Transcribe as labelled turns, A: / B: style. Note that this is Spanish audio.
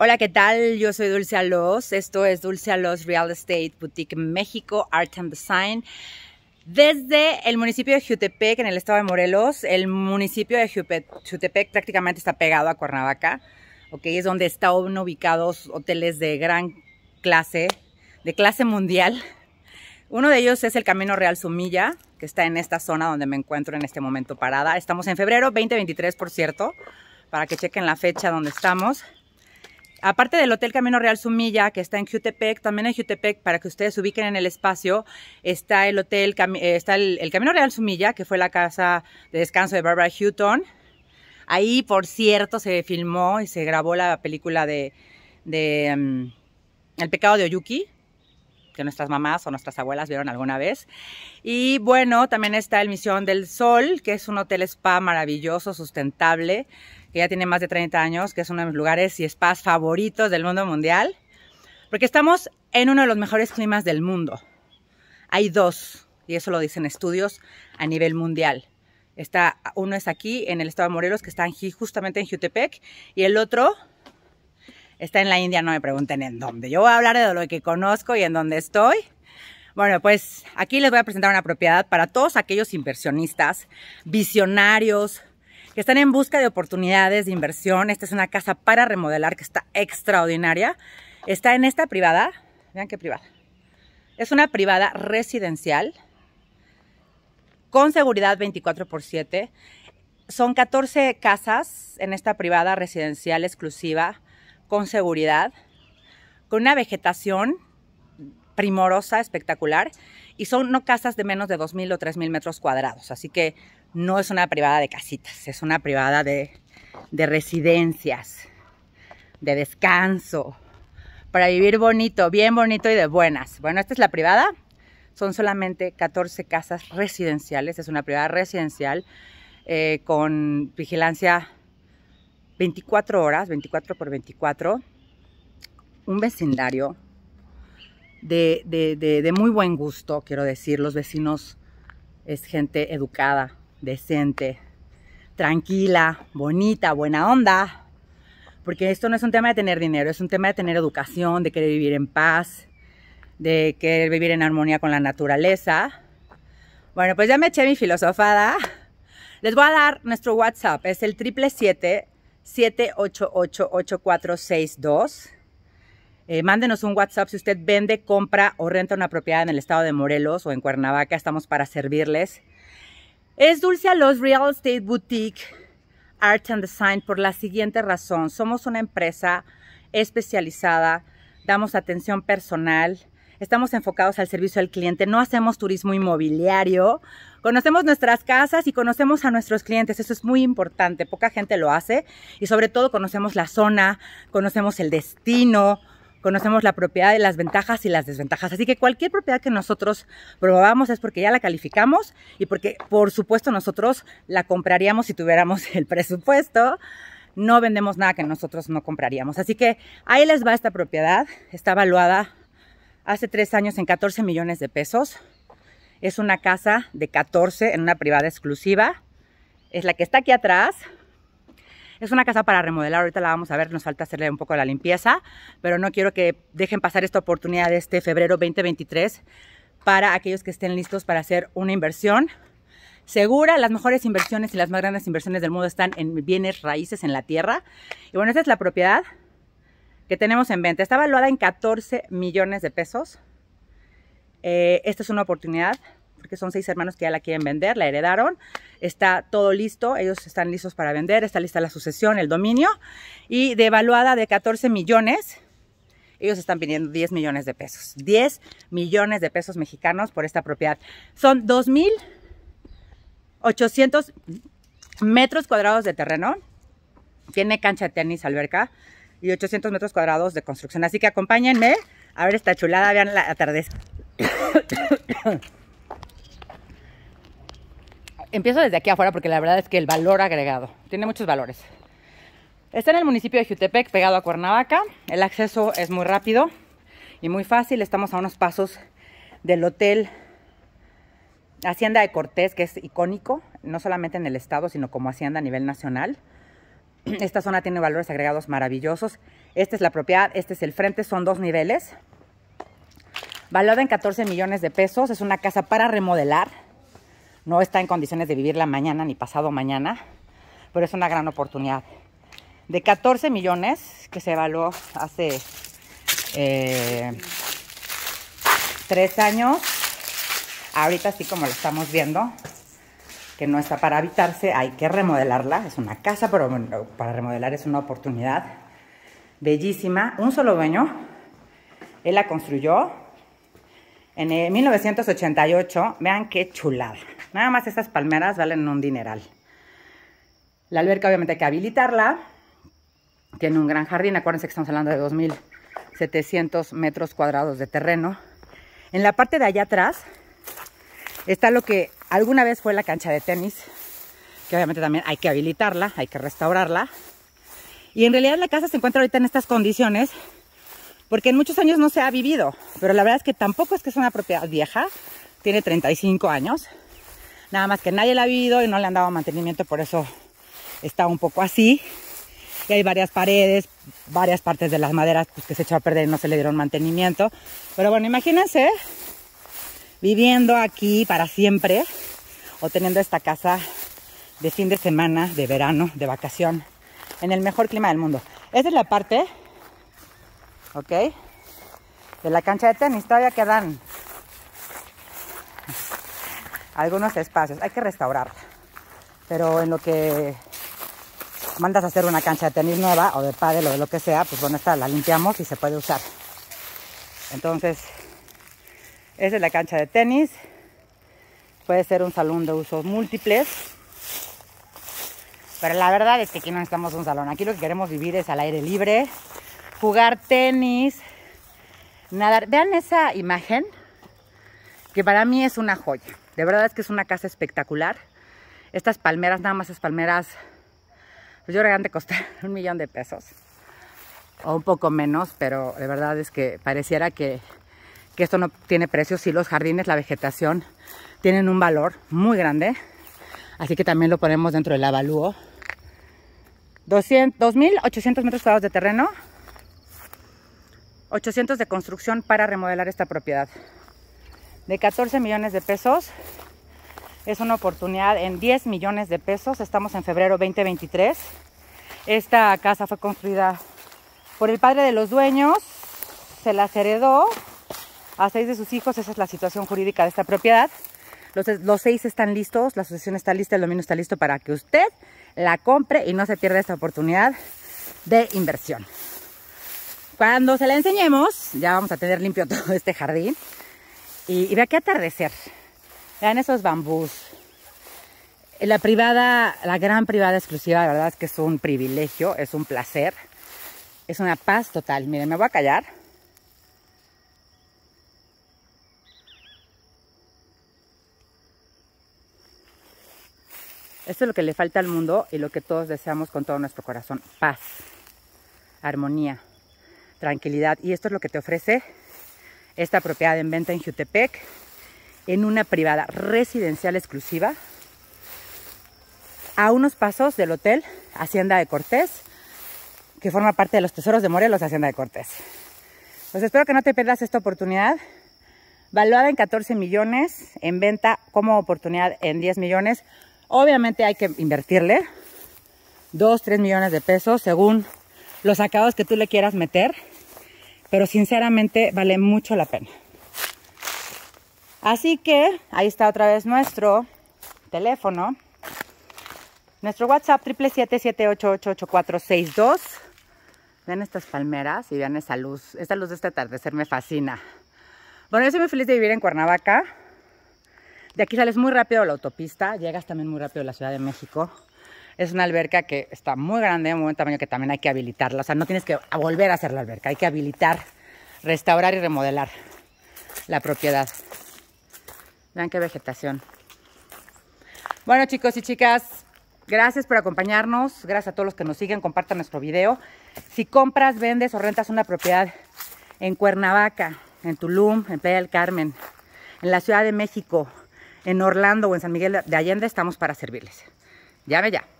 A: Hola, ¿qué tal? Yo soy Dulce Alos. Esto es Dulce Alos Real Estate Boutique México, Art and Design. Desde el municipio de Jutepec, en el estado de Morelos, el municipio de Jutepec prácticamente está pegado a Cuernavaca. Ok, es donde están ubicados hoteles de gran clase, de clase mundial. Uno de ellos es el Camino Real Sumilla, que está en esta zona donde me encuentro en este momento parada. Estamos en febrero 2023, por cierto, para que chequen la fecha donde estamos. Aparte del Hotel Camino Real Sumilla, que está en Jutepec, también en Jutepec, para que ustedes se ubiquen en el espacio, está el Hotel, eh, está el, Camino Real Sumilla, que fue la casa de descanso de Barbara Hutton. Ahí, por cierto, se filmó y se grabó la película de, mm, El pecado de Oyuki, que nuestras mamás o nuestras abuelas vieron alguna vez. Y bueno, también está el Misión del Sol, que es un hotel spa maravilloso, sustentable, que ya tiene más de 30 años, que es uno de mis lugares y spas favoritos del mundo mundial. Porque estamos en uno de los mejores climas del mundo. Hay dos, y eso lo dicen estudios a nivel mundial. Está, uno es aquí en el estado de Morelos, que está justamente en Jutepec, y el otro está en la India, no me pregunten en dónde. Yo voy a hablar de lo que conozco y en dónde estoy. Bueno, pues aquí les voy a presentar una propiedad para todos aquellos inversionistas, visionarios, que están en busca de oportunidades de inversión. Esta es una casa para remodelar que está extraordinaria. Está en esta privada. Vean qué privada. Es una privada residencial con seguridad 24 por 7. Son 14 casas en esta privada residencial exclusiva con seguridad, con una vegetación primorosa, espectacular, y son no casas de menos de 2.000 o 3.000 metros cuadrados, así que no es una privada de casitas, es una privada de, residencias, de descanso, para vivir bonito, bien bonito y de buenas. Bueno, esta es la privada, son solamente 14 casas residenciales, es una privada residencial eh, con vigilancia 24 horas, 24 por 24, un vecindario de, muy buen gusto, quiero decir, los vecinos es gente educada, decente, tranquila, bonita, buena onda, porque esto no es un tema de tener dinero, es un tema de tener educación, de querer vivir en paz, de querer vivir en armonía con la naturaleza. Bueno, pues ya me eché mi filosofada. Les voy a dar nuestro WhatsApp, es el 777 788-8462. Eh, mándenos un WhatsApp si usted vende, compra o renta una propiedad en el estado de Morelos o en Cuernavaca. Estamos para servirles. Es Dulce los Real Estate Boutique Art and Design por la siguiente razón. Somos una empresa especializada, damos atención personal, Estamos enfocados al servicio al cliente, no hacemos turismo inmobiliario. Conocemos nuestras casas y conocemos a nuestros clientes, eso es muy importante, poca gente lo hace y sobre todo conocemos la zona, conocemos el destino, conocemos la propiedad y las ventajas y las desventajas. Así que cualquier propiedad que nosotros probamos es porque ya la calificamos y porque, por supuesto, nosotros la compraríamos si tuviéramos el presupuesto. No vendemos nada que nosotros no compraríamos. Así que ahí les va esta propiedad. Está valuada hace tres años en 14 millones de pesos. Es una casa de 14 en una privada exclusiva. Es la que está aquí atrás. Es una casa para remodelar, ahorita la vamos a ver, nos falta hacerle un poco la limpieza, pero no quiero que dejen pasar esta oportunidad de este febrero 2023 para aquellos que estén listos para hacer una inversión segura. Las mejores inversiones y las más grandes inversiones del mundo están en bienes raíces en la tierra. Y bueno, esta es la propiedad que tenemos en venta. Está valuada en 14 millones de pesos. Eh, esta es una oportunidad porque son seis hermanos que ya la quieren vender, la heredaron. Está todo listo, ellos están listos para vender, está lista la sucesión, el dominio. Y devaluada de 14 millones, ellos están pidiendo 10 millones de pesos. 10 millones de pesos mexicanos por esta propiedad. Son 2.800 metros cuadrados de terreno. Tiene cancha de tenis, alberca y 800 metros cuadrados de construcción. Así que acompáñenme a ver esta chulada, vean la atardecer. Empiezo desde aquí afuera porque la verdad es que el valor agregado, tiene muchos valores. Está en el municipio de Jutepec, pegado a Cuernavaca. El acceso es muy rápido y muy fácil. Estamos a unos pasos del hotel Hacienda de Cortés, que es icónico, no solamente en el estado, sino como hacienda a nivel nacional. Esta zona tiene valores agregados maravillosos. Esta es la propiedad, este es el frente, son dos niveles. valorada en 14 millones de pesos, es una casa para remodelar. No está en condiciones de vivirla mañana ni pasado mañana, pero es una gran oportunidad. De 14 millones, que se evaluó hace eh, tres años, ahorita así como lo estamos viendo, que no está para habitarse, hay que remodelarla, es una casa, pero para remodelar es una oportunidad bellísima, un solo dueño, él la construyó en 1988, vean qué chulada, nada más estas palmeras valen un dineral. La alberca obviamente hay que habilitarla, tiene un gran jardín, acuérdense que estamos hablando de 2.700 metros cuadrados de terreno. En la parte de allá atrás Está lo que alguna vez fue la cancha de tenis, que obviamente también hay que habilitarla, hay que restaurarla. Y en realidad la casa se encuentra ahorita en estas condiciones porque en muchos años no se ha vivido, pero la verdad es que tampoco es que es una propiedad vieja, tiene 35 años, nada más que nadie la ha vivido y no le han dado mantenimiento, por eso está un poco así. Y hay varias paredes, varias partes de las maderas pues, que se echó a perder y no se le dieron mantenimiento. Pero bueno, imagínense viviendo aquí para siempre o teniendo esta casa de fin de semana, de verano, de vacación, en el mejor clima del mundo. Esa es la parte, ¿ok? De la cancha de tenis. Todavía quedan algunos espacios. Hay que restaurarla. Pero en lo que mandas a hacer una cancha de tenis nueva o de pádel o de lo que sea, pues bueno, esta la limpiamos y se puede usar. Entonces, esa es la cancha de tenis. Puede ser un salón de usos múltiples. Pero la verdad es que aquí no necesitamos un salón. Aquí lo que queremos vivir es al aire libre, jugar tenis, nadar. Vean esa imagen, que para mí es una joya. De verdad es que es una casa espectacular. Estas palmeras, nada más es palmeras, pues yo creo que un millón de pesos. O un poco menos, pero de verdad es que pareciera que que esto no tiene precio, si los jardines, la vegetación tienen un valor muy grande, así que también lo ponemos dentro del avalúo. 2.800 metros cuadrados de terreno, 800 de construcción para remodelar esta propiedad. De 14 millones de pesos, es una oportunidad en 10 millones de pesos, estamos en febrero 2023. Esta casa fue construida por el padre de los dueños, se las heredó a seis de sus hijos. Esa es la situación jurídica de esta propiedad. Los, seis están listos, la asociación está lista, el dominio está listo para que usted la compre y no se pierda esta oportunidad de inversión. Cuando se la enseñemos, ya vamos a tener limpio todo este jardín. Y, y vea qué atardecer. Vean esos bambús. La privada, la gran privada exclusiva, la verdad es que es un privilegio, es un placer. Es una paz total. Miren, me voy a callar Esto es lo que le falta al mundo y lo que todos deseamos con todo nuestro corazón. Paz, armonía, tranquilidad. Y esto es lo que te ofrece esta propiedad en venta en Jutepec, en una privada residencial exclusiva, a unos pasos del hotel Hacienda de Cortés, que forma parte de los tesoros de Morelos Hacienda de Cortés. Pues espero que no te pierdas esta oportunidad, valuada en 14 millones, en venta como oportunidad en 10 millones, Obviamente hay que invertirle 2, 3 millones de pesos según los acabados que tú le quieras meter, pero sinceramente vale mucho la pena. Así que ahí está otra vez nuestro teléfono, nuestro WhatsApp 777 seis dos. Vean estas palmeras y vean esa luz. Esta luz de este atardecer me fascina. Bueno, yo soy muy feliz de vivir en Cuernavaca. De aquí sales muy rápido a la autopista, llegas también muy rápido a la Ciudad de México. Es una alberca que está muy grande, muy buen tamaño, que también hay que habilitarla. O sea, no tienes que volver a hacer la alberca, hay que habilitar, restaurar y remodelar la propiedad. Vean qué vegetación. Bueno, chicos y chicas, Gracias por acompañarnos, gracias a todos los que nos siguen, compartan nuestro video. Si compras, vendes o rentas una propiedad en Cuernavaca, en Tulum, en Playa del Carmen, en la Ciudad de México, en Orlando o en San Miguel de Allende, estamos para servirles. Llame ya.